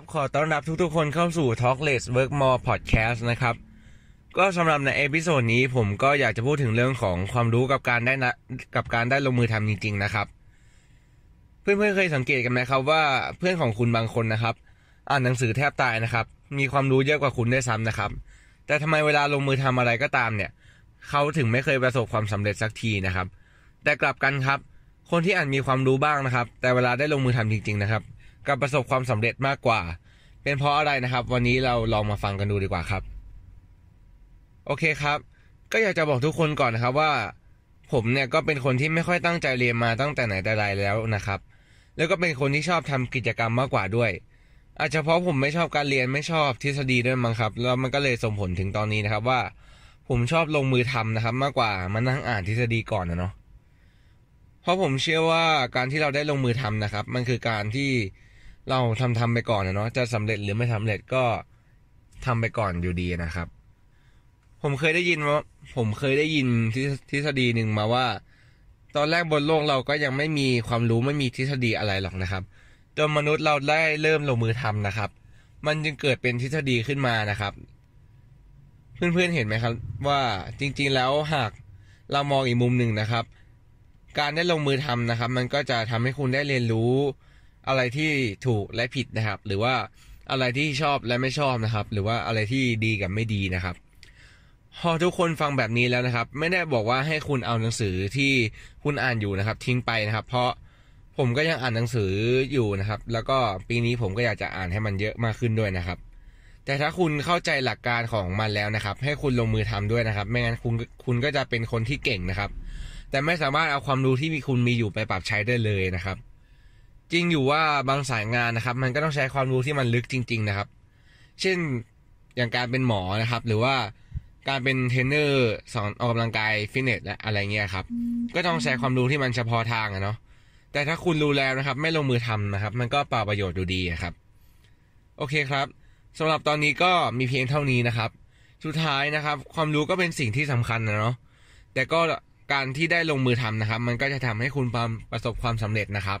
ขอต้อนรับทุกๆคนเข้าสู่ Talk Less Work More Podcast นะครับก็สำหรับในเอพิโซดนี้ผมก็อยากจะพูดถึงเรื่องของความรู้กับการได้นะกับการได้ลงมือทำจริง ๆ นะครับ เพื่อนๆเคยสังเกตกันไหมครับว่าเพื่อนของคุณบางคนนะครับ อ่านหนังสือแทบตายนะครับมีความรู้เยอะกว่าคุณได้ซ้ำนะครับ แต่ทำไมเวลาลงมือทำอะไรก็ตามเนี่ยเขาถึงไม่เคยประสบความสำเร็จสักทีนะครับ แต่กลับกันครับ คนที่อ่านมีความรู้บ้างนะครับ แต่เวลาได้ลงมือทำจริงๆนะครับกับประสบความสำเร็จมากกว่า เป็นเพราะอะไรนะครับ วันนี้เราลองมาฟังกันดูดีกว่าครับ โอเคครับ ก็อยากจะบอกทุกคนก่อนนะครับว่า ผมเนี่ยก็เป็นคนที่ไม่ค่อยตั้งใจเรียนมาตั้งแต่ไหนแต่ไรแล้วนะครับ แล้วก็เป็นคนที่ชอบทำกิจกรรมมากกว่าด้วยอาจจะเพราะผมไม่ชอบการเรียนไม่ชอบทฤษฎีด้วยมั้งครับแล้วมันก็เลยส่งผลถึงตอนนี้นะครับ ว่าผมชอบลงมือทำนะครับ มากกว่ามานั่งอ่านทฤษฎีก่อนนะเนาะเพราะผมเชื่อว่าการที่เราได้ลงมือทำนะครับ มันคือการที่เราทำทำไปก่อนนะเนาะจะสำเร็จหรือไม่สำเร็จก็ทำไปก่อนอยู่ดีนะครับ ผมเคยได้ยินว่า ผมเคยได้ยินทฤษฎีหนึ่งมาว่า ตอนแรกบนโลกเราก็ยังไม่มีความรู้ไม่มีทฤษฎีอะไรหรอกนะครับจนมนุษย์เราได้เริ่มลงมือทำนะครับ มันจึงเกิดเป็นทฤษฎีขึ้นมานะครับเพื่อนๆเห็นไหมครับ ว่าจริงๆแล้วหาก เรามองอีกมุมหนึ่งนะครับ การได้ลงมือทำนะครับ มันก็จะทำให้คุณได้เรียนรู้อะไรที่ถูกและผิดนะครับ หรือว่าอะไรที่ชอบและไม่ชอบนะครับ หรือว่าอะไรที่ดีกับไม่ดีนะครับพอทุกคนฟังแบบนี้แล้วนะครับ ไม่ได้บอกว่าให้คุณเอาหนังสือที่คุณอ่านอยู่นะครับ ทิ้งไปนะครับ เพราะผมก็ยังอ่านหนังสืออยู่นะครับ แล้วก็ปีนี้ผมก็อยากจะอ่านให้มันเยอะมากขึ้นด้วยนะครับ แต่ถ้าคุณเข้าใจหลักการของมันแล้วนะครับ ให้คุณลงมือทำด้วยนะครับไม่งั้นคุณคุณก็จะเป็นคนที่เก่งนะครับ แต่ไม่สามารถเอาความรู้ที่มีคุณมีอยู่ไปปรับใช้ได้เลยนะครับจริงอยู่ว่าบางสายงานนะครับ มันก็ต้องใช้ความรู้ที่มันลึกจริง ๆ นะครับ เช่นอย่างการเป็นหมอนะครับหรือว่าการเป็นเทรนเนอร์สอนออกกำลังกายฟิตเนสและอะไรเงี้ยครับ ก็ต้องใช้ความรู้ที่มันเฉพาะทางอะเนาะแต่ถ้าคุณรู้แล้วนะครับ ไม่ลงมือทำนะครับ มันก็เปล่าประโยชน์อยู่ดีครับ โอเคครับ สำหรับตอนนี้ก็มีเพียงเท่านี้นะครับ สุดท้ายนะครับ ความรู้ก็เป็นสิ่งที่สำคัญนะเนาะแต่ก็การที่ได้ลงมือทำนะครับ มันก็จะทำให้คุณประสบความสำเร็จนะครับ